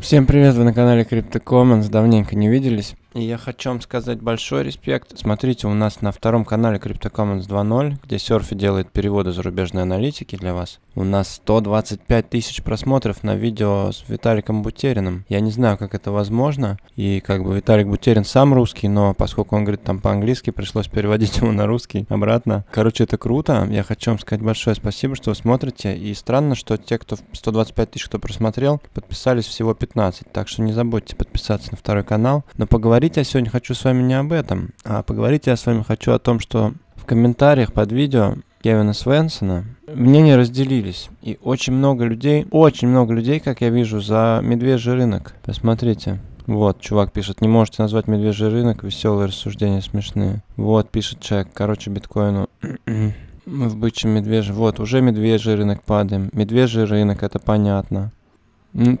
Всем привет, вы на канале Crypto Commons. Давненько не виделись. И я хочу вам сказать большой респект. Смотрите, у нас на втором канале CryptoCommons 2.0, где Серфи делает переводы зарубежной аналитики для вас, у нас 125 тысяч просмотров на видео с Виталиком Бутериным. Я не знаю, как это возможно. И как бы Виталик Бутерин сам русский, но поскольку он говорит там по-английски, пришлось переводить его на русский обратно. Короче, это круто. Я хочу вам сказать большое спасибо, что вы смотрите. И странно, что те, кто 125 тысяч, кто просмотрел, подписались всего 15. Так что не забудьте подписаться на второй канал. Но поговорим поговорить я сегодня хочу с вами не об этом, а поговорить я с вами хочу о том, что в комментариях под видео Кевина Свенсона мнения разделились. И очень много людей, очень много людей, как я вижу, за медвежий рынок. Посмотрите. Вот, чувак пишет, не можете назвать медвежий рынок, веселые рассуждения смешные. Вот, пишет человек, короче, биткоину в бычьем медвежьем, Вот, уже медвежий рынок падаем. Медвежий рынок, это понятно.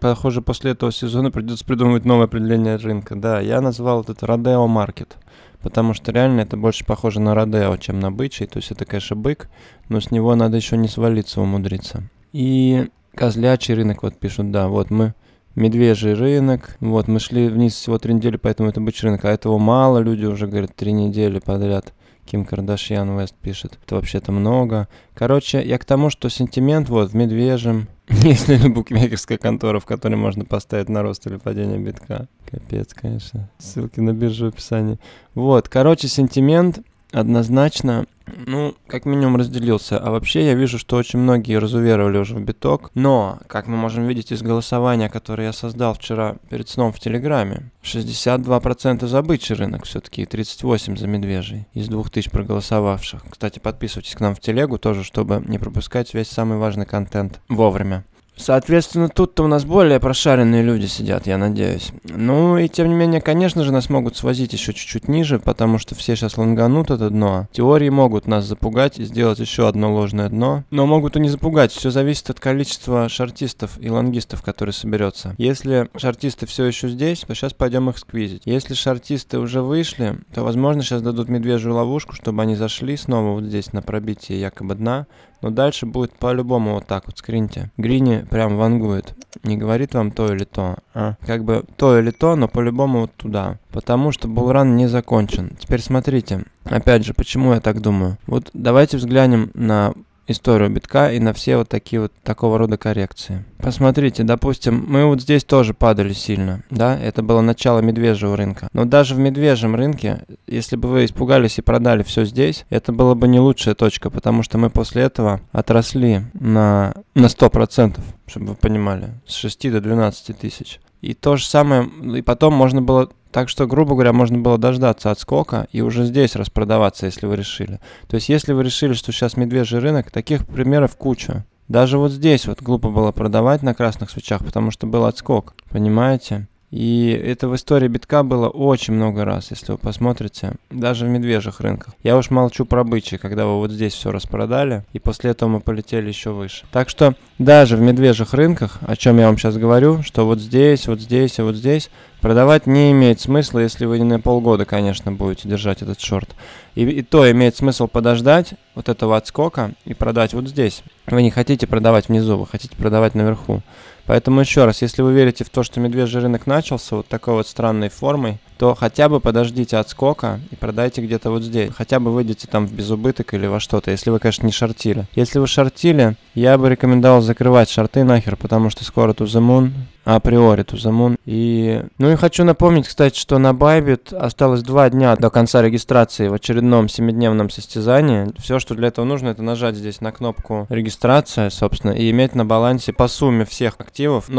Похоже, после этого сезона придется придумывать новое определение рынка. Да, я назвал этот Родео Маркет, потому что реально это больше похоже на Родео, чем на бычий. То есть это, конечно, бык, но с него надо еще не свалиться, умудриться. И козлячий рынок, вот пишут, да, вот мы медвежий рынок. Вот, мы шли вниз всего три недели, поэтому это бычий рынок. А этого мало, люди уже, говорят, три недели подряд. Ким Кардашьян Вест пишет. Это вообще-то много. Короче, я к тому, что сентимент вот в медвежьем Есть ли букмекерская контора, в которой можно поставить на рост или падение битка? Капец, конечно. Ссылки на биржу в описании. Вот, короче, сентимент однозначно, ну, как минимум разделился. А вообще я вижу, что очень многие разуверовали уже в биток. Но, как мы можем видеть из голосования, которое я создал вчера перед сном в Телеграме, 62% за бычий рынок все-таки и 38% за медвежий из 2000 проголосовавших. Кстати, подписывайтесь к нам в Телегу тоже, чтобы не пропускать весь самый важный контент вовремя. Соответственно, тут-то у нас более прошаренные люди сидят, я надеюсь. Ну и тем не менее, конечно же, нас могут свозить еще чуть-чуть ниже, потому что все сейчас лонганут это дно. Теории могут нас запугать и сделать еще одно ложное дно. Но могут и не запугать, все зависит от количества шартистов и лонгистов, которые соберется. Если шартисты все еще здесь, то сейчас пойдем их сквизить. Если шартисты уже вышли, то возможно сейчас дадут медвежью ловушку, чтобы они зашли снова вот здесь на пробитие якобы дна, но дальше будет по-любому вот так вот, скриньте. Грини прям вангует. Не говорит вам то или то, а как бы то или то, но по-любому вот туда. Потому что булран не закончен. Теперь смотрите. Опять же, почему я так думаю? Вот давайте взглянем на историю битка и на все вот такие вот такого рода коррекции. Посмотрите, допустим, мы вот здесь тоже падали сильно, да, это было начало медвежьего рынка. Но даже в медвежьем рынке, если бы вы испугались и продали все здесь, это было бы не лучшая точка, потому что мы после этого отросли на, на 100%, чтобы вы понимали, с 6 до 12 тысяч. И то же самое, и потом можно было так что, грубо говоря, можно было дождаться отскока и уже здесь распродаваться, если вы решили. То есть, если вы решили, что сейчас медвежий рынок, таких примеров куча. Даже вот здесь вот глупо было продавать на красных свечах, потому что был отскок. Понимаете? И это в истории битка было очень много раз, если вы посмотрите, даже в медвежьих рынках. Я уж молчу про бычьи, когда вы вот здесь все распродали, и после этого мы полетели еще выше. Так что даже в медвежьих рынках, о чем я вам сейчас говорю, что вот здесь, вот здесь и вот здесь, продавать не имеет смысла, если вы на полгода, конечно, будете держать этот шорт. И, и то имеет смысл подождать вот этого отскока и продать вот здесь. Вы не хотите продавать внизу, вы хотите продавать наверху. Поэтому еще раз, если вы верите в то, что медвежий рынок начался вот такой вот странной формой, то хотя бы подождите отскока и продайте где-то вот здесь. Хотя бы выйдете там в безубыток или во что-то, если вы, конечно, не шортили. Если вы шортили, я бы рекомендовал закрывать шорты нахер, потому что скоро to the moon, априори to the moon. И... Ну и хочу напомнить, кстати, что на Bybit осталось два дня до конца регистрации в очередном семидневном состязании. Все, что для этого нужно, это нажать здесь на кнопку регистрация, собственно, и иметь на балансе по сумме всех активов 001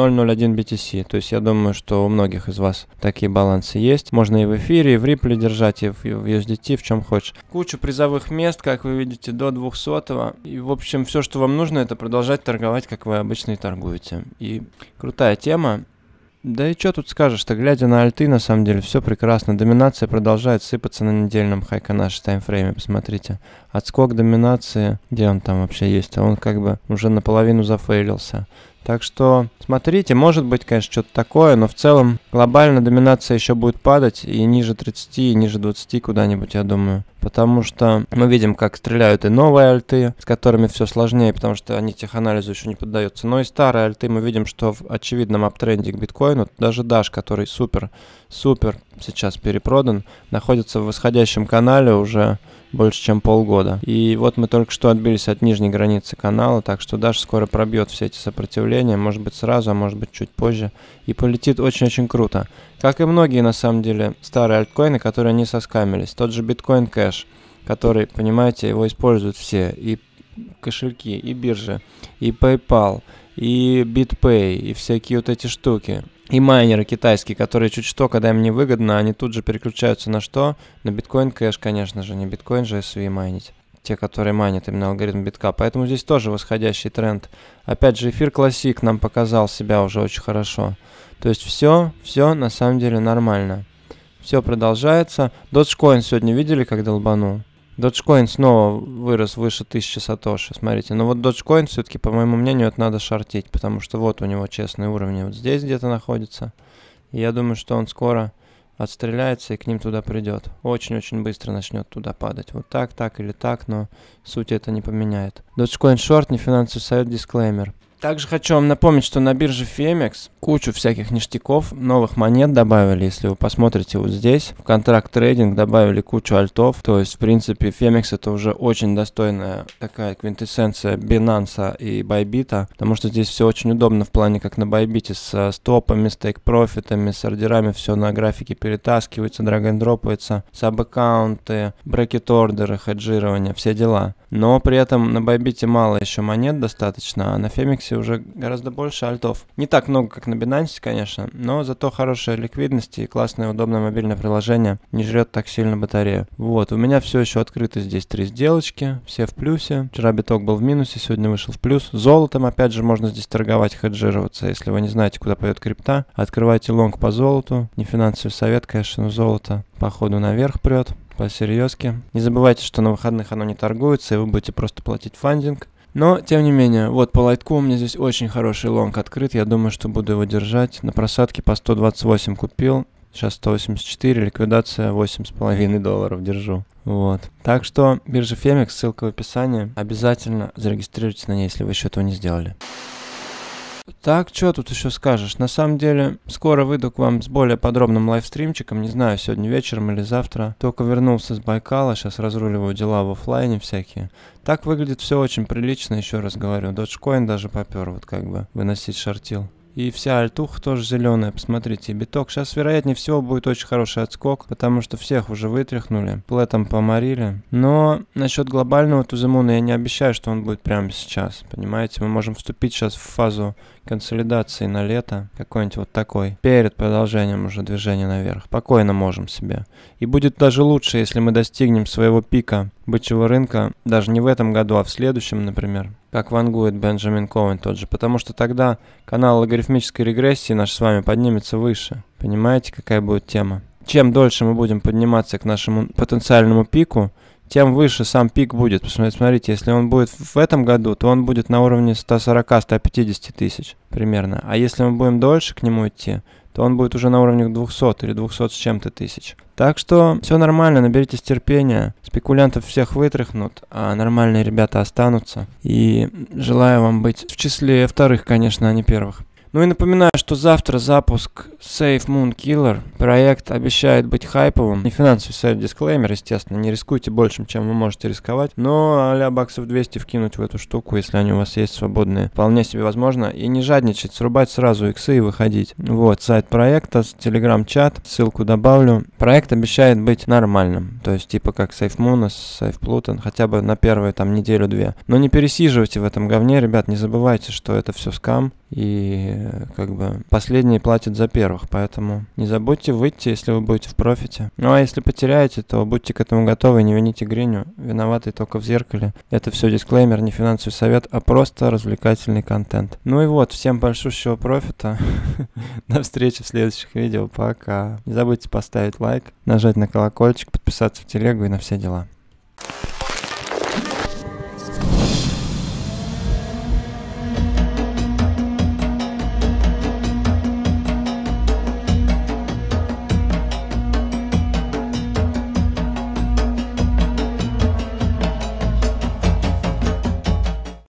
BTC. То есть я думаю, что у многих из вас такие балансы есть можно и в эфире, и в рипле держать, и в, и в USDT, в чем хочешь. Куча призовых мест, как вы видите, до 200. го И, в общем, все, что вам нужно, это продолжать торговать, как вы обычно и торгуете. И крутая тема. Да и что тут скажешь-то, глядя на альты, на самом деле, все прекрасно. Доминация продолжает сыпаться на недельном хайка наш таймфрейме, посмотрите. Отскок доминации, где он там вообще есть, а он как бы уже наполовину зафейлился. Так что смотрите, может быть, конечно, что-то такое, но в целом глобально доминация еще будет падать и ниже 30, и ниже 20 куда-нибудь, я думаю. Потому что мы видим, как стреляют и новые альты, с которыми все сложнее, потому что они теханализу еще не поддаются. Но и старые альты мы видим, что в очевидном аптренде к биткоину даже Dash, который супер, супер сейчас перепродан, находится в восходящем канале уже больше чем полгода. И вот мы только что отбились от нижней границы канала, так что Dash скоро пробьет все эти сопротивления, может быть сразу, а может быть чуть позже, и полетит очень-очень круто. Как и многие на самом деле старые альткоины, которые не соскамились. Тот же Bitcoin Cash, который, понимаете, его используют все, и кошельки, и биржи, и PayPal, и BitPay, и всякие вот эти штуки и майнеры китайские, которые чуть что, когда им не выгодно, они тут же переключаются на что? На биткоин кэш, конечно же, не биткоин же SUI майнить. Те, которые майнят именно алгоритм битка. Поэтому здесь тоже восходящий тренд. Опять же, эфир классик нам показал себя уже очень хорошо. То есть все, все на самом деле нормально. Все продолжается. Dogecoin сегодня видели, как долбанул? Dogecoin снова вырос выше 1000 сатоши, смотрите. Но ну вот Dogecoin все-таки, по моему мнению, это надо шортить, потому что вот у него честные уровни вот здесь где-то находится. И я думаю, что он скоро отстреляется и к ним туда придет. Очень-очень быстро начнет туда падать. Вот так, так или так, но суть это не поменяет. Dogecoin Short, не финансовый совет, дисклеймер. Также хочу вам напомнить, что на бирже Femex кучу всяких ништяков, новых монет добавили. Если вы посмотрите вот здесь, в контракт трейдинг добавили кучу альтов. То есть, в принципе, Femex это уже очень достойная такая квинтэссенция Binance и Bybit, потому что здесь все очень удобно в плане, как на Bybit, с э, стопами, с тейк-профитами, с ордерами, все на графике перетаскивается, драг-н-дропается, саб-аккаунты, брекет-ордеры, хеджирование, все дела. Но при этом на Bybit мало еще монет достаточно, а на Femex Binance уже гораздо больше альтов. Не так много, как на Binance, конечно, но зато хорошая ликвидность и классное удобное мобильное приложение не жрет так сильно батарею. Вот, у меня все еще открыто здесь три сделочки, все в плюсе. Вчера биток был в минусе, сегодня вышел в плюс. Золотом, опять же, можно здесь торговать, хеджироваться. Если вы не знаете, куда пойдет крипта, открывайте лонг по золоту. Не финансовый совет, конечно, но золото походу наверх прет по серьезке. Не забывайте, что на выходных оно не торгуется, и вы будете просто платить фандинг. Но, тем не менее, вот по лайтку у меня здесь очень хороший лонг открыт. Я думаю, что буду его держать. На просадке по 128 купил. Сейчас 184, ликвидация 8,5 долларов держу. Вот. Так что биржа FEMEX, ссылка в описании. Обязательно зарегистрируйтесь на ней, если вы еще этого не сделали. Так, что тут еще скажешь? На самом деле, скоро выйду к вам с более подробным лайвстримчиком, не знаю, сегодня вечером или завтра. Только вернулся с Байкала, сейчас разруливаю дела в офлайне всякие. Так выглядит все очень прилично, еще раз говорю. Dogecoin даже попер, вот как бы выносить шортил. И вся альтуха тоже зеленая, посмотрите. Биток сейчас, вероятнее всего, будет очень хороший отскок, потому что всех уже вытряхнули, плетом поморили. Но насчет глобального туземуна я не обещаю, что он будет прямо сейчас, понимаете? Мы можем вступить сейчас в фазу консолидации на лето, какой-нибудь вот такой, перед продолжением уже движения наверх. Спокойно можем себе. И будет даже лучше, если мы достигнем своего пика бычьего рынка, даже не в этом году, а в следующем, например как вангует Бенджамин Коэн тот же, потому что тогда канал логарифмической регрессии наш с вами поднимется выше. Понимаете, какая будет тема? Чем дольше мы будем подниматься к нашему потенциальному пику, тем выше сам пик будет. Посмотрите, смотрите, если он будет в этом году, то он будет на уровне 140-150 тысяч примерно. А если мы будем дольше к нему идти, то он будет уже на уровне 200 или 200 с чем-то тысяч. Так что все нормально, наберитесь терпения. Спекулянтов всех вытряхнут, а нормальные ребята останутся. И желаю вам быть в числе вторых, конечно, а не первых. Ну и напоминаю, что завтра запуск Safe Moon Killer. Проект обещает быть хайповым. Не финансовый сайт дисклеймер, естественно. Не рискуйте большим, чем вы можете рисковать. Но а баксов 200 вкинуть в эту штуку, если они у вас есть свободные. Вполне себе возможно. И не жадничать, срубать сразу иксы и выходить. Вот, сайт проекта, телеграм-чат, ссылку добавлю. Проект обещает быть нормальным. То есть типа как Safe Moon, Safe Pluton, хотя бы на первые там неделю-две. Но не пересиживайте в этом говне, ребят, не забывайте, что это все скам. И как бы последние платят за первых, поэтому не забудьте выйти, если вы будете в профите. Ну а если потеряете, то будьте к этому готовы, не вините Гриню, виноватый только в зеркале. Это все дисклеймер, не финансовый совет, а просто развлекательный контент. Ну и вот, всем большущего профита. До встречи в следующих видео, пока. Не забудьте поставить лайк, нажать на колокольчик, подписаться в телегу и на все дела.